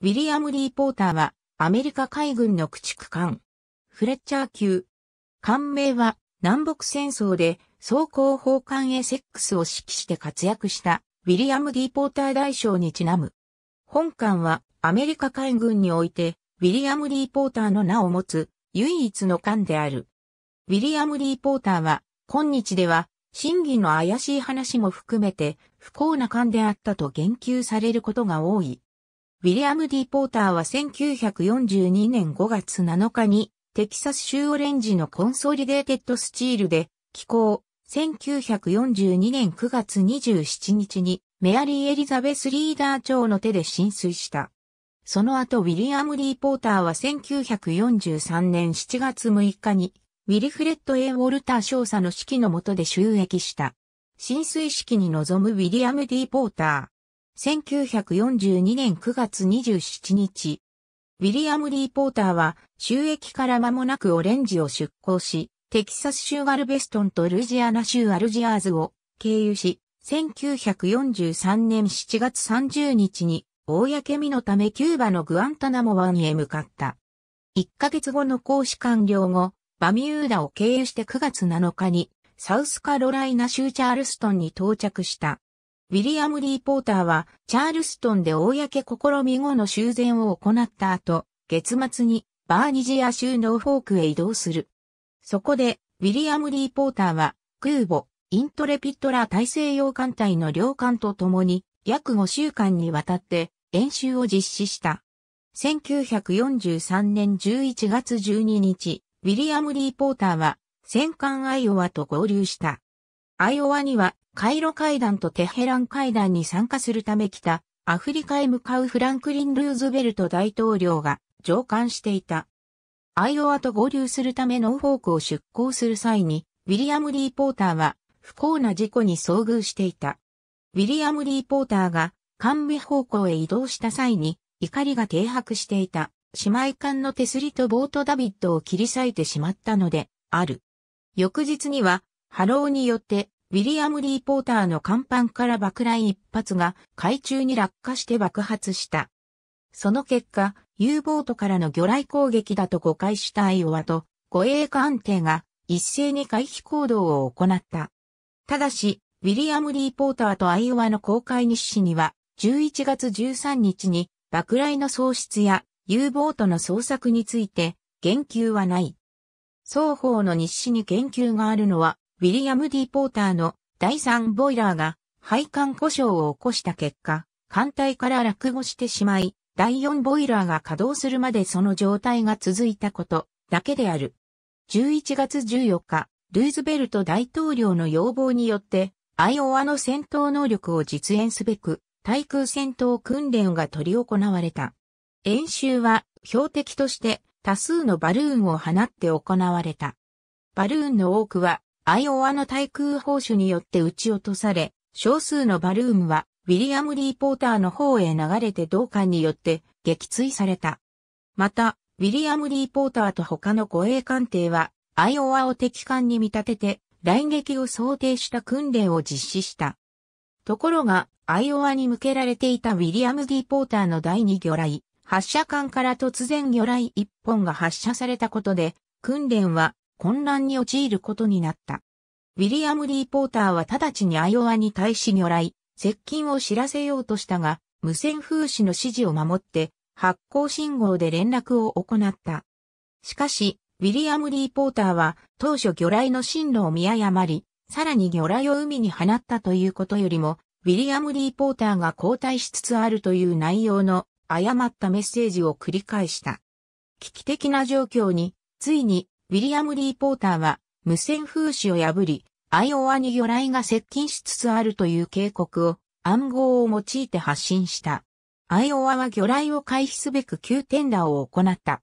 ウィリアム・リー・ポーターは、アメリカ海軍の駆逐艦。フレッチャー級。艦名は、南北戦争で、装甲砲艦クスを指揮して活躍した、ウィリアム・リー・ポーター大将にちなむ。本艦は、アメリカ海軍において、ウィリアム・リー・ポーターの名を持つ、唯一の艦である。ウィリアム・リー・ポーターは、今日では、真偽の怪しい話も含めて、不幸な艦であったと言及されることが多い。ウィリアム・ディ・ポーターは1942年5月7日にテキサス州オレンジのコンソリデーテッドスチールで寄港、1942年9月27日にメアリー・エリザベス・リーダー長の手で浸水した。その後ウィリアム・ディ・ポーターは1943年7月6日にウィリフレッド・ A・ ウォルター少佐の指揮の下で収益した。浸水式に臨むウィリアム・ディ・ポーター。1942年9月27日、ウィリアム・リー・ポーターは収益から間もなくオレンジを出港し、テキサス州ガルベストンとルイジアナ州アルジアーズを経由し、1943年7月30日に、公みのためキューバのグアンタナモ湾へ向かった。1ヶ月後の講師完了後、バミューダを経由して9月7日に、サウスカロライナ州チャールストンに到着した。ウィリアム・リー・ポーターは、チャールストンで公試み後の修繕を行った後、月末にバーニジア州のフォークへ移動する。そこで、ウィリアム・リー・ポーターは、空母、イントレピットラ大西洋艦隊の両艦と共に、約5週間にわたって演習を実施した。1943年11月12日、ウィリアム・リー・ポーターは、戦艦アイオワと合流した。アイオワには、カイロ会談とテヘラン会談に参加するため来た、アフリカへ向かうフランクリン・ルーズベルト大統領が上官していた。アイオワと合流するためノーフォークを出港する際に、ウィリアム・リー・ポーターは不幸な事故に遭遇していた。ウィリアム・リー・ポーターが幹部方向へ移動した際に怒りが停泊していた姉妹艦の手すりとボートダビッドを切り裂いてしまったのである。翌日にはローによってウィリアム・リー・ポーターの甲板から爆雷一発が海中に落下して爆発した。その結果、U ボートからの魚雷攻撃だと誤解したアイオワと護衛艦艇が一斉に回避行動を行った。ただし、ウィリアム・リー・ポーターとアイオワの公開日誌には、11月13日に爆雷の喪失や U ボートの捜索について言及はない。双方の日誌に言及があるのはウィリアム・ D・ ポーターの第3ボイラーが配管故障を起こした結果、艦隊から落語してしまい、第4ボイラーが稼働するまでその状態が続いたことだけである。11月14日、ルーズベルト大統領の要望によって、アイオワの戦闘能力を実演すべく、対空戦闘訓練が取り行われた。演習は標的として多数のバルーンを放って行われた。バルーンの多くはアイオワの対空砲手によって撃ち落とされ、少数のバルームはウィリアム・リー・ポーターの方へ流れて同艦によって撃墜された。また、ウィリアム・リー・ポーターと他の護衛艦艇は、アイオワを敵艦に見立てて、来撃を想定した訓練を実施した。ところが、アイオワに向けられていたウィリアム・ディ・ポーターの第二魚雷、発射艦から突然魚雷一本が発射されたことで、訓練は混乱に陥ることになった。ウィリアム・リー・ポーターは直ちにアイオワに対し如来、接近を知らせようとしたが、無線風刺の指示を守って、発光信号で連絡を行った。しかし、ウィリアム・リー・ポーターは当初魚雷の進路を見誤り、さらに魚雷を海に放ったということよりも、ウィリアム・リー・ポーターが交代しつつあるという内容の誤ったメッセージを繰り返した。危機的な状況に、ついにウィリアム・リー・ポーターは無線風刺を破り、アイオワに魚雷が接近しつつあるという警告を暗号を用いて発信した。アイオワは魚雷を回避すべく急転打を行った。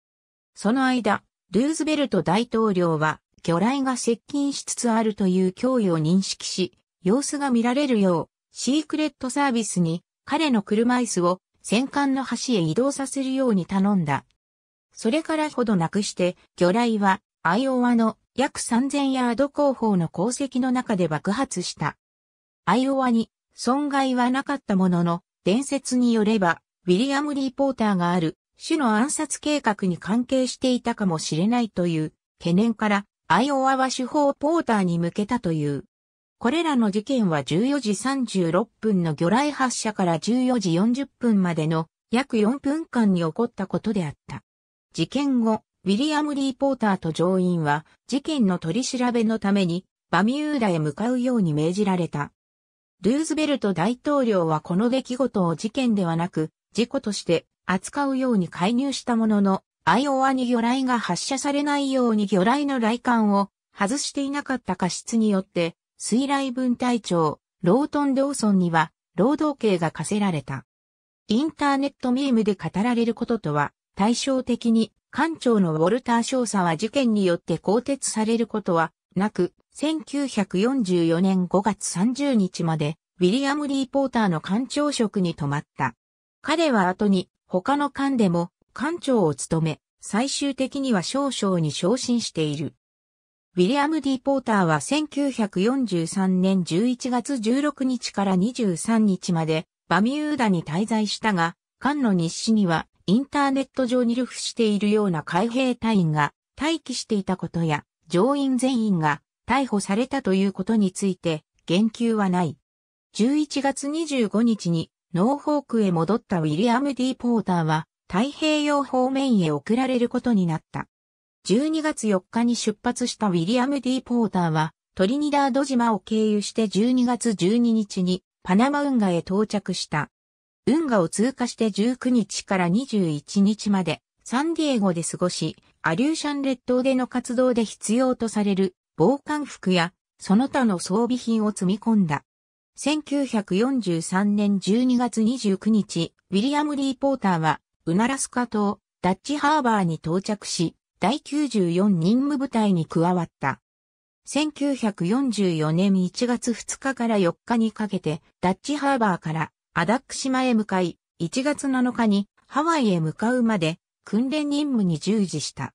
その間、ルーズベルト大統領は魚雷が接近しつつあるという脅威を認識し、様子が見られるよう、シークレットサービスに彼の車椅子を戦艦の橋へ移動させるように頼んだ。それからほどなくして、魚雷はアイオワの約3000ヤード後方の鉱石の中で爆発した。アイオワに損害はなかったものの、伝説によれば、ウィリアム・リーポーターがある種の暗殺計画に関係していたかもしれないという懸念から、アイオワは手法ポーターに向けたという。これらの事件は14時36分の魚雷発射から14時40分までの約4分間に起こったことであった。事件後、ウィリアム・リー・ポーターと乗員は事件の取り調べのためにバミューダへ向かうように命じられた。ルーズベルト大統領はこの出来事を事件ではなく事故として扱うように介入したものの、アイオワに魚雷が発射されないように魚雷の雷管を外していなかった過失によって、水雷分隊長、ロートン・ローソンには、労働刑が課せられた。インターネットミームで語られることとは、対照的に艦長のウォルター少佐は事件によって更迭されることはなく、1944年5月30日まで、ウィリアム・リー・ポーターの艦長職に泊まった。彼は後に、他の艦でも、艦長を務め、最終的には少将に昇進している。ウィリアム・ディ・ポーターは1943年11月16日から23日までバミューダに滞在したが、艦の日誌には、インターネット上に流布しているような海兵隊員が待機していたことや、乗員全員が逮捕されたということについて、言及はない。11月25日に、ノーホークへ戻ったウィリアム・ D・ ポーターは、太平洋方面へ送られることになった。12月4日に出発したウィリアム・ D・ ポーターは、トリニダード島を経由して12月12日にパナマ運河へ到着した。運河を通過して19日から21日までサンディエゴで過ごし、アリューシャン列島での活動で必要とされる防寒服やその他の装備品を積み込んだ。1943年12月29日、ウィリアム・リー・ポーターは、ウナラスカ島、ダッチハーバーに到着し、第94任務部隊に加わった。1944年1月2日から4日にかけて、ダッチハーバーからアダック島へ向かい、1月7日にハワイへ向かうまで訓練任務に従事した。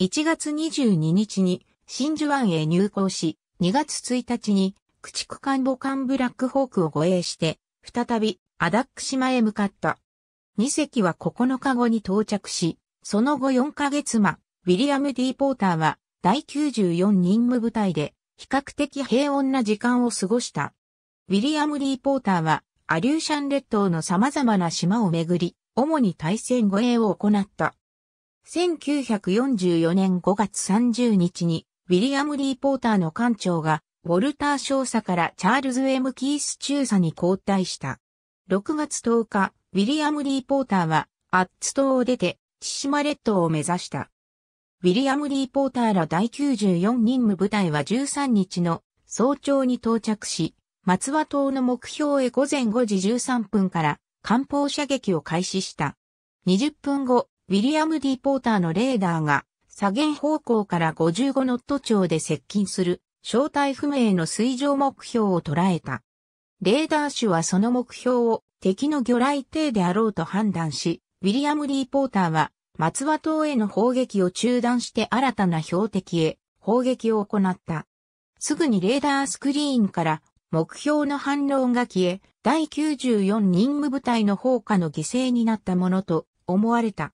1月22日に真珠湾へ入港し、2月1日に駆逐艦母艦ブラックホークを護衛して、再びアダック島へ向かった。2隻は9日後に到着し、その後4ヶ月間、ウィリアム・ディ・ポーターは第94任務部隊で比較的平穏な時間を過ごした。ウィリアム・ディ・ポーターはアリューシャン列島の様々な島をめぐり、主に対戦護衛を行った。1944年5月30日に、ウィリアム・リー・ポーターの艦長が、ウォルター少佐からチャールズ・エムキース中佐に交代した。6月10日、ウィリアム・リー・ポーターは、アッツ島を出て、千島列島を目指した。ウィリアム・リー・ポーターら第94任務部隊は13日の早朝に到着し、松和島の目標へ午前5時13分から艦砲射撃を開始した。20分後、ウィリアム・ディ・ポーターのレーダーが左舷方向から55ノット町で接近する正体不明の水上目標を捉えた。レーダー種はその目標を敵の魚雷艇であろうと判断し、ウィリアム・リー・ポーターは松和島への砲撃を中断して新たな標的へ砲撃を行った。すぐにレーダースクリーンから目標の反論が消え、第94任務部隊の放火の犠牲になったものと思われた。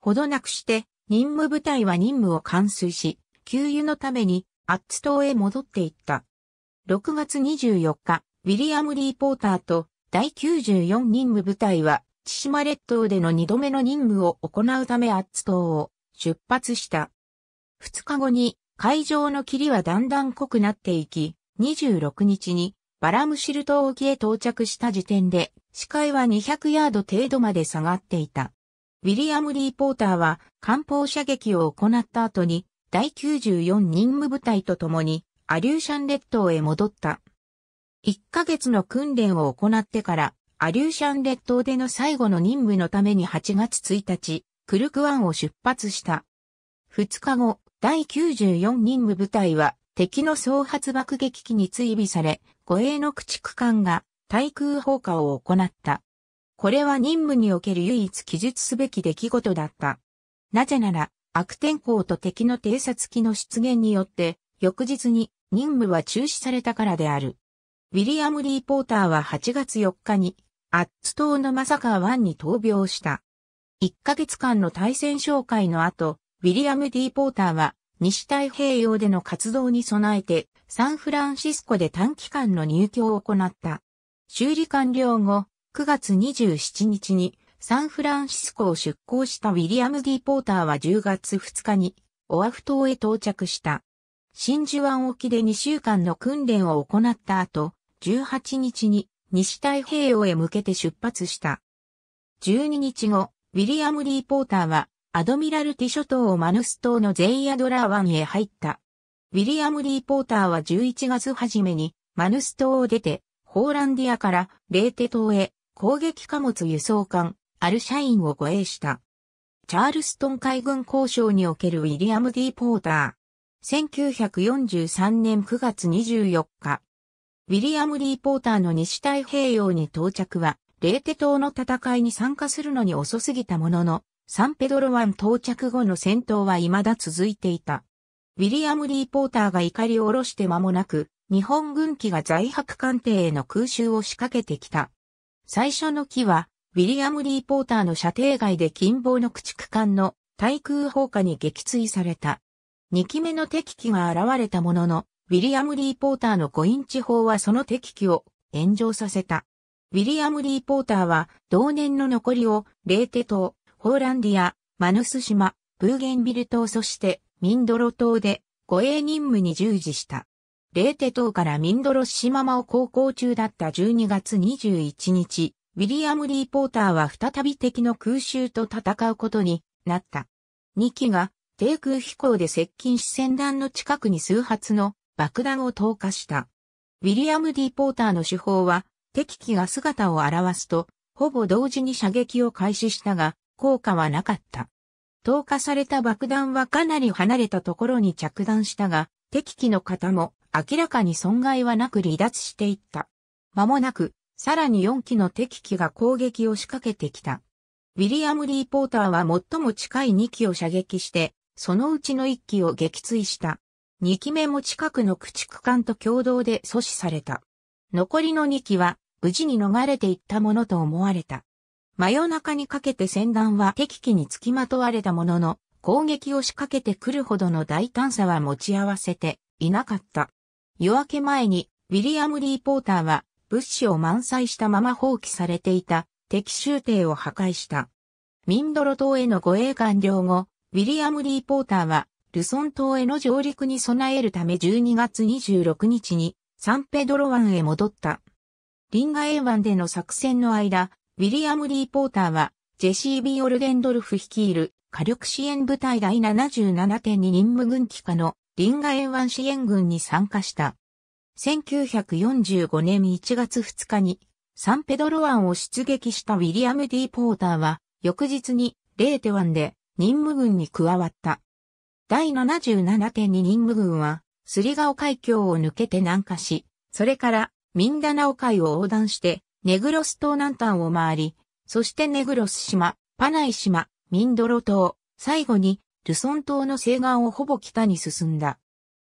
ほどなくして、任務部隊は任務を完遂し、給油のために、アッツ島へ戻っていった。6月24日、ウィリアム・リー・ポーターと第94任務部隊は、千島列島での2度目の任務を行うためアッツ島を出発した。2日後に海上の霧はだんだん濃くなっていき、26日にバラムシル島沖へ到着した時点で、視界は200ヤード程度まで下がっていた。ウィリアム・リー・ポーターは、艦砲射撃を行った後に、第94任務部隊と共に、アリューシャン列島へ戻った。1ヶ月の訓練を行ってから、アリューシャン列島での最後の任務のために8月1日、クルクワンを出発した。2日後、第94任務部隊は敵の総発爆撃機に追尾され、護衛の駆逐艦が対空砲火を行った。これは任務における唯一記述すべき出来事だった。なぜなら、悪天候と敵の偵察機の出現によって、翌日に任務は中止されたからである。ウィリアム・リー・ポーターは8月4日に、アッツ島のマサカー湾に闘病した。1ヶ月間の対戦紹介の後、ウィリアム・ディ・ポーターは西太平洋での活動に備えて、サンフランシスコで短期間の入居を行った。修理完了後、9月27日にサンフランシスコを出港したウィリアム・ディポーターは10月2日にオアフ島へ到着した。真珠湾沖で2週間の訓練を行った後、18日に西太平洋へ向けて出発した。12日後、ウィリアム・ディポーターはアドミラルティ諸島をマヌス島のゼイアドラー湾へ入った。ウィリアム・リー・ポーターは11月初めにマヌス島を出て、ホーランディアからレーテ島へ攻撃貨物輸送艦アルシャインを護衛した。チャールストン海軍交渉におけるウィリアム・ディ・ポーター。1943年9月24日。ウィリアム・ディ・ポーターの西太平洋に到着は、レーテ島の戦いに参加するのに遅すぎたものの、サンペドロ湾到着後の戦闘は未だ続いていた。ウィリアム・リー・ポーターが怒りを下ろして間もなく、日本軍機が在白艦艇への空襲を仕掛けてきた。最初の機は、ウィリアム・リー・ポーターの射程外で近傍の駆逐艦の対空砲火に撃墜された。2機目の敵機が現れたものの、ウィリアム・リー・ポーターの5インチ砲はその敵機を炎上させた。ウィリアム・リー・ポーターは同年の残りをレーテ島、ホーランディア、マヌス島、ブーゲンビル島そしてミンドロ島で護衛任務に従事した。レーテ島からミンドロシママを航行中だった12月21日、ウィリアム・リー・ポーターは再び敵の空襲と戦うことになった。2機が低空飛行で接近し戦団の近くに数発の爆弾を投下した。ウィリアム・ディ・ポーターの手法は敵機が姿を現すと、ほぼ同時に射撃を開始したが、効果はなかった。投下された爆弾はかなり離れたところに着弾したが、敵機の方も明らかに損害はなく離脱していった。間もなく、さらに4機の敵機が攻撃を仕掛けてきた。ウィリアム・リー・ポーターは最も近い2機を射撃して、そのうちの1機を撃墜した。2機目も近くの駆逐艦と共同で阻止された。残りの2機は無事に逃れていったものと思われた。真夜中にかけて戦団は敵機につきまとわれたものの、攻撃を仕掛けてくるほどの大胆さは持ち合わせていなかった。夜明け前に、ウィリアム・リー・ポーターは、物資を満載したまま放棄されていた敵州艇を破壊した。ミンドロ島への護衛完了後、ウィリアム・リー・ポーターは、ルソン島への上陸に備えるため12月26日にサンペドロ湾へ戻った。リンガエ湾での作戦の間、ウィリアム・リー・ポーターは、ジェシー・ビオルデンドルフ率いる火力支援部隊第77.2任務軍機下のリンガ沿ン支援軍に参加した。1945年1月2日にサンペドロ湾を出撃したウィリアム・ーポーターは翌日にレーテ湾で任務軍に加わった。第77.2任務軍はスリガオ海峡を抜けて南下し、それからミンダナオ海を横断してネグロス島南端を回り、そしてネグロス島、パナイ島、ミンドロ島、最後にルソン島の西岸をほぼ北に進んだ。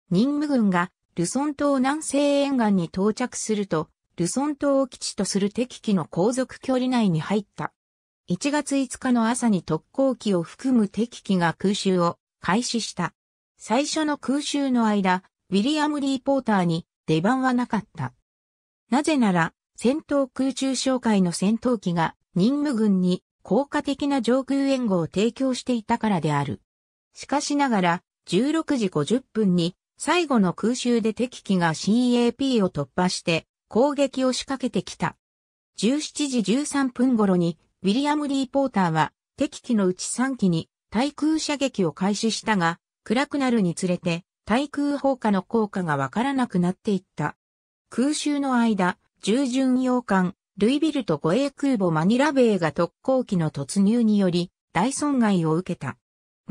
任務軍がルソン島南西沿岸に到着すると、ルソン島を基地とする敵機の航続距離内に入った。1月5日の朝に特攻機を含む敵機が空襲を開始した。最初の空襲の間、ウィリアム・リー・ポーターに出番はなかった。なぜなら、戦闘空中紹介の戦闘機が任務軍に効果的な上空援護を提供していたからである。しかしながら、16時50分に最後の空襲で敵機が CAP を突破して攻撃を仕掛けてきた。17時13分頃にウィリアム・リー・ポーターは敵機のうち3機に対空射撃を開始したが、暗くなるにつれて対空砲火の効果がわからなくなっていった。空襲の間、従巡洋艦、ルイビルと護衛空母マニラ米が特攻機の突入により大損害を受けた。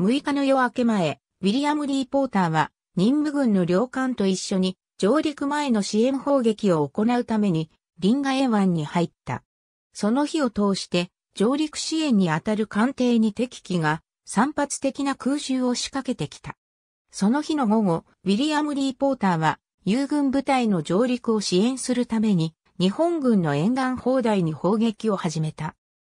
6日の夜明け前、ウィリアム・リー・ポーターは任務軍の両艦と一緒に上陸前の支援砲撃を行うためにリンガエ湾に入った。その日を通して上陸支援にあたる艦艇に敵機が散発的な空襲を仕掛けてきた。その日の午後、ウィリアム・リー・ポーターは、友軍部隊の上陸を支援するために、日本軍の沿岸砲台に砲撃を始めた。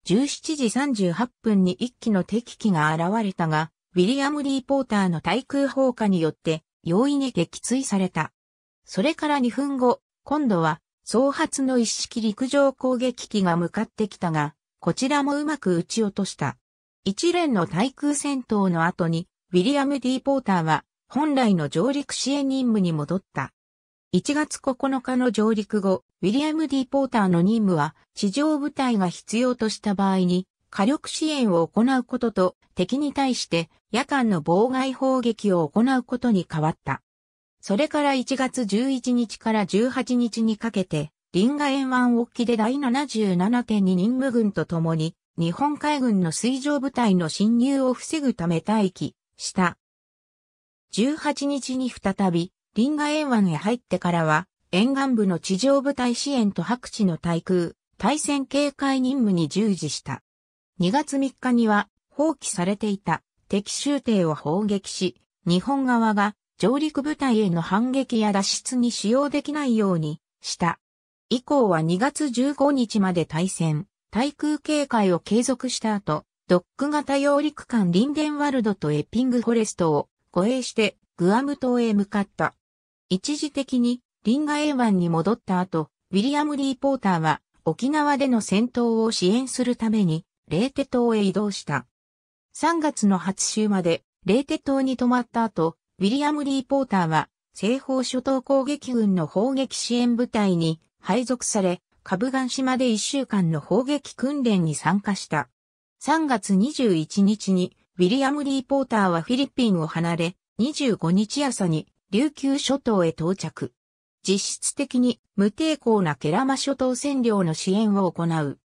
17時38分に一機の敵機が現れたが、ウィリアム・リー・ポーターの対空砲火によって容易に撃墜された。それから2分後、今度は、総発の一式陸上攻撃機が向かってきたが、こちらもうまく撃ち落とした。一連の対空戦闘の後に、ウィリアム・ィ・ポーターは、本来の上陸支援任務に戻った。1月9日の上陸後、ウィリアム・ D・ ポーターの任務は、地上部隊が必要とした場合に、火力支援を行うことと、敵に対して夜間の妨害砲撃を行うことに変わった。それから1月11日から18日にかけて、リンガ沿湾沖で第77.2任務軍と共に、日本海軍の水上部隊の侵入を防ぐため待機した。18日に再び、リンガ沿湾へ入ってからは、沿岸部の地上部隊支援と白地の対空、対戦警戒任務に従事した。2月3日には、放棄されていた敵襲艇を砲撃し、日本側が上陸部隊への反撃や脱出に使用できないようにした。以降は2月15日まで対戦、対空警戒を継続した後、ドック型揚陸艦リンデンワルドとエッピングフォレストを護衛してグアム島へ向かった。一時的にリンガエー湾に戻った後、ウィリアム・リー・ポーターは沖縄での戦闘を支援するためにレーテ島へ移動した。3月の初週までレーテ島に泊まった後、ウィリアム・リー・ポーターは西方諸島攻撃軍の砲撃支援部隊に配属され、カブガン島で1週間の砲撃訓練に参加した。3月21日にウィリアム・リー・ポーターはフィリピンを離れ、25日朝に琉球諸島へ到着。実質的に無抵抗なケラマ諸島占領の支援を行う。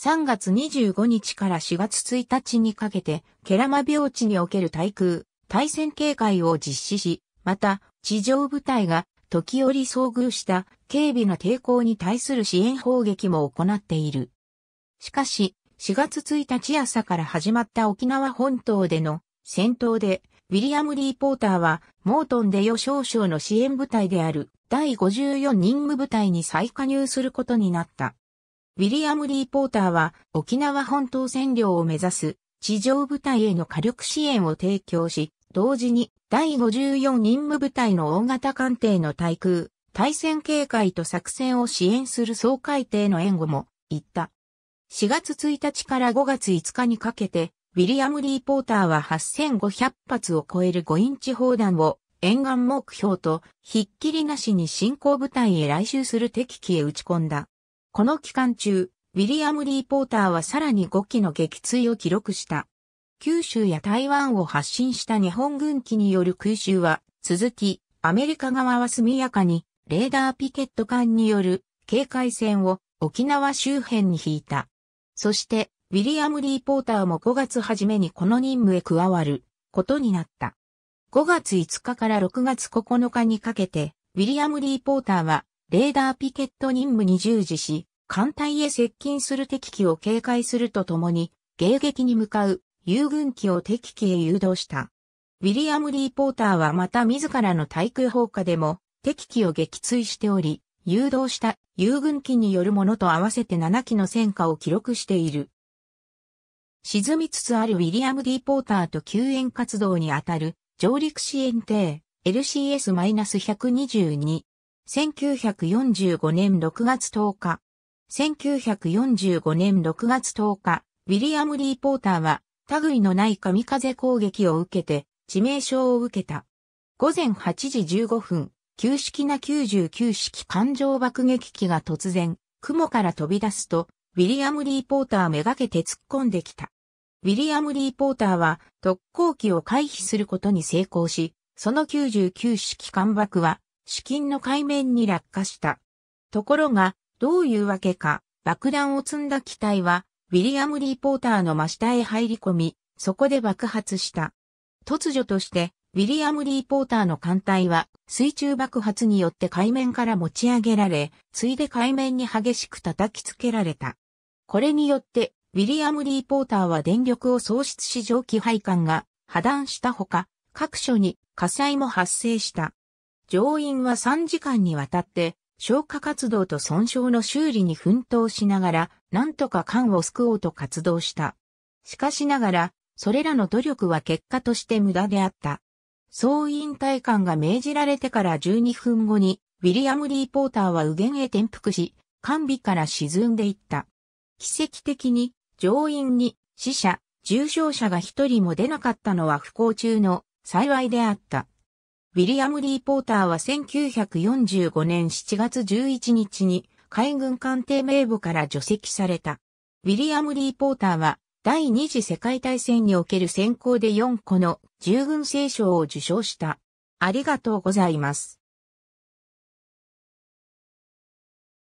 3月25日から4月1日にかけて、ケラマ病地における対空、対戦警戒を実施し、また、地上部隊が時折遭遇した警備の抵抗に対する支援砲撃も行っている。しかし、4月1日朝から始まった沖縄本島での戦闘でウィリアム・リー・ポーターは、モートンでヨ。少将の支援部隊である第54任務部隊に再加入することになった。ウィリアム・リー・ポーターは、沖縄本島占領を目指す地上部隊への火力支援を提供し、同時に第54任務部隊の大型艦艇の対空、対戦警戒と作戦を支援する総海艇の援護も、行った。4月1日から5月5日にかけて、ウィリアム・リー・ポーターは8500発を超える5インチ砲弾を沿岸目標とひっきりなしに進行部隊へ来襲する敵機へ打ち込んだ。この期間中、ウィリアム・リー・ポーターはさらに5機の撃墜を記録した。九州や台湾を発進した日本軍機による空襲は続き、アメリカ側は速やかにレーダーピケット艦による警戒線を沖縄周辺に引いた。そしてウィリアム・リー・ポーターも5月初めにこの任務へ加わることになった。5月5日から6月9日にかけて、ウィリアム・リー・ポーターは、レーダーピケット任務に従事し、艦隊へ接近する敵機を警戒するとともに、迎撃に向かう遊軍機を敵機へ誘導した。ウィリアム・リー・ポーターはまた自らの対空砲火でも敵機を撃墜しており、誘導した遊軍機によるものと合わせて7機の戦果を記録している。沈みつつあるウィリアム・ーポーターと救援活動にあたる上陸支援艇 LCS-122。1945年6月10日。1945年6月10日、ウィリアム・リー・ポーターは、類のない神風攻撃を受けて、致命傷を受けた。午前8時15分、旧式な99式艦上爆撃機が突然、雲から飛び出すと、ウィリアム・リー・ポーターめがけて突っ込んできた。ウィリアム・リー・ポーターは特攻機を回避することに成功し、その99式艦爆は資金の海面に落下した。ところが、どういうわけか、爆弾を積んだ機体は、ウィリアム・リー・ポーターの真下へ入り込み、そこで爆発した。突如として、ウィリアム・リー・ポーターの艦隊は、水中爆発によって海面から持ち上げられ、ついで海面に激しく叩きつけられた。これによって、ウィリアム・リー・ポーターは電力を喪失し蒸気配管が破断したほか、各所に火災も発生した。乗員は3時間にわたって、消火活動と損傷の修理に奮闘しながら、なんとか管を救おうと活動した。しかしながら、それらの努力は結果として無駄であった。総員退官が命じられてから12分後に、ウィリアム・リー・ポーターは右舷へ転覆し、完備から沈んでいった。奇跡的に乗員に死者、重傷者が一人も出なかったのは不幸中の幸いであった。ウィリアム・リー・ポーターは1945年7月11日に海軍艦艇名簿から除籍された。ウィリアム・リー・ポーターは第二次世界大戦における選考で4個の従軍聖賞を受賞した。ありがとうございます。